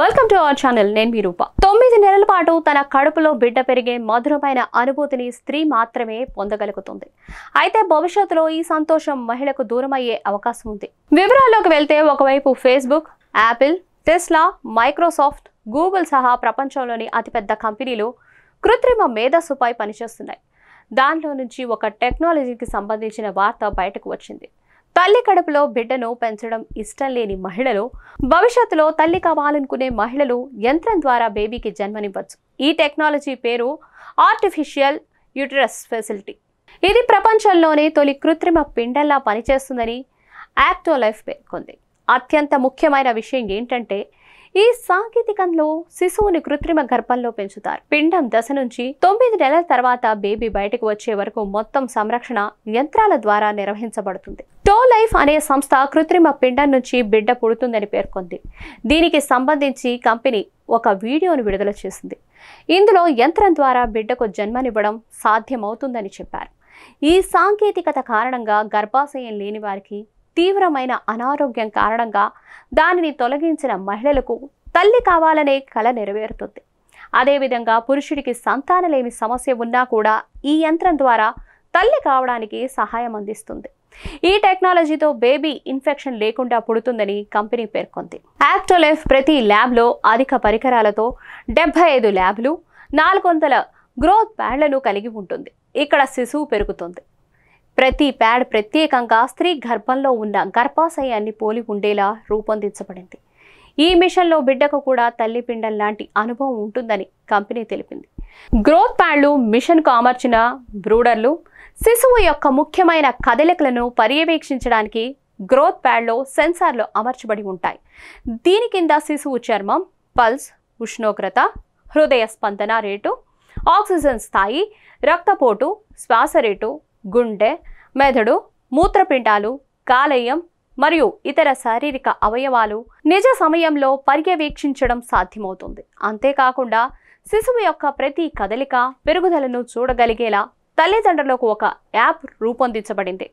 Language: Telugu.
వెల్కమ్ టు అవర్ ఛానల్ నేను మీ రూప తొమ్మిది నెలల పాటు తన కడుపులో బిడ్డ పెరిగే మధురమైన అనుభూతిని స్త్రీ మాత్రమే పొందగలుగుతుంది అయితే భవిష్యత్తులో ఈ సంతోషం మహిళకు దూరమయ్యే అవకాశం ఉంది వివరాల్లోకి వెళ్తే ఒకవైపు Facebook Apple Tesla Microsoft Google సహా ప్రపంచంలోని అతిపెద్ద కంపెనీలు కృత్రిమ మేధస్సుపై పనిచేస్తున్నాయి దానిలో నుంచి ఒక టెక్నాలజీకి సంబంధించిన వార్త బయటకు వచ్చింది తల్లి కడుపులో బిడ్డను పెంచడం ఇష్టం లేని మహిళలు భవిష్యత్తులో తల్లి కావాలనుకునే మహిళలు యంత్రం ద్వారా బేబీకి జన్మనివ్వచ్చు ఈ టెక్నాలజీ పేరు ఆర్టిఫిషియల్ యూటరస్ ఫెసిలిటీ ఇది ప్రపంచంలోనే తొలి కృత్రిమ పిండంలా పనిచేస్తుందని యాక్టో లైఫ్ పేర్కొంది అత్యంత ముఖ్యమైన విషయం ఏంటంటే ఈ సాంకేతికంలో శిశువుని కృత్రిమ గర్భంలో పెంచుతారు పిండం దశ నుంచి తొమ్మిది నెలల తర్వాత బేబీ బయటకు వచ్చే వరకు మొత్తం సంరక్షణ యంత్రాల ద్వారా నిర్వహించబడుతుంది లైఫ్ అనే సంస్థ కృత్రిమ పిండం నుంచి బిడ్డ పుడుతుందని పేర్కొంది దీనికి సంబంధించి కంపెనీ ఒక వీడియోను విడుదల చేసింది ఇందులో యంత్రం ద్వారా బిడ్డకు జన్మనివ్వడం సాధ్యమవుతుందని చెప్పారు ఈ సాంకేతికత కారణంగా గర్భాశయం లేని వారికి తీవ్రమైన అనారోగ్యం కారణంగా దానిని తొలగించిన మహిళలకు తల్లి కావాలనే కళ నెరవేరుతుంది అదేవిధంగా పురుషుడికి సంతానలేమి సమస్య ఉన్నా కూడా ఈ యంత్రం ద్వారా తల్లి కావడానికి సహాయం అందిస్తుంది ఈ టెక్నాలజీతో బేబీ ఇన్ఫెక్షన్ లేకుండా పుడుతుందని కంపెనీ పేర్కొంది యాక్టోలెఫ్ ప్రతి ల్యాబ్లో అధిక పరికరాలతో డెబ్బై ఐదు ల్యాబ్లు నాలుగు వందల గ్రోత్ ప్యాడ్లను కలిగి ఉంటుంది ఇక్కడ శిశువు పెరుగుతుంది ప్రతి ప్యాడ్ ప్రత్యేకంగా స్త్రీ గర్భంలో ఉన్న గర్భాశయాన్ని పోలి ఉండేలా రూపొందించబడింది ఈ మిషన్లో బిడ్డకు కూడా తల్లి పిండం లాంటి అనుభవం ఉంటుందని కంపెనీ తెలిపింది గ్రోత్ ప్యాడ్లు మిషన్కు అమర్చిన బ్రూడర్లు శిశువు యొక్క ముఖ్యమైన కదలికలను పర్యవేక్షించడానికి గ్రోత్ ప్యాడ్లో సెన్సార్లు అమర్చబడి ఉంటాయి దీని కింద శిశువు చర్మం పల్స్ ఉష్ణోగ్రత హృదయ స్పందన రేటు ఆక్సిజన్ స్థాయి రక్తపోటు శ్వాస రేటు గుండె మెదడు మూత్రపిండాలు కాలేయం మరియు ఇతర శారీరక అవయవాలు నిజ సమయంలో పర్యవేక్షించడం సాధ్యమవుతుంది అంతేకాకుండా శిశువు యొక్క ప్రతి కదలిక పెరుగుదలను చూడగలిగేలా తల్లిదండ్రులకు ఒక యాప్ రూపొందించబడింది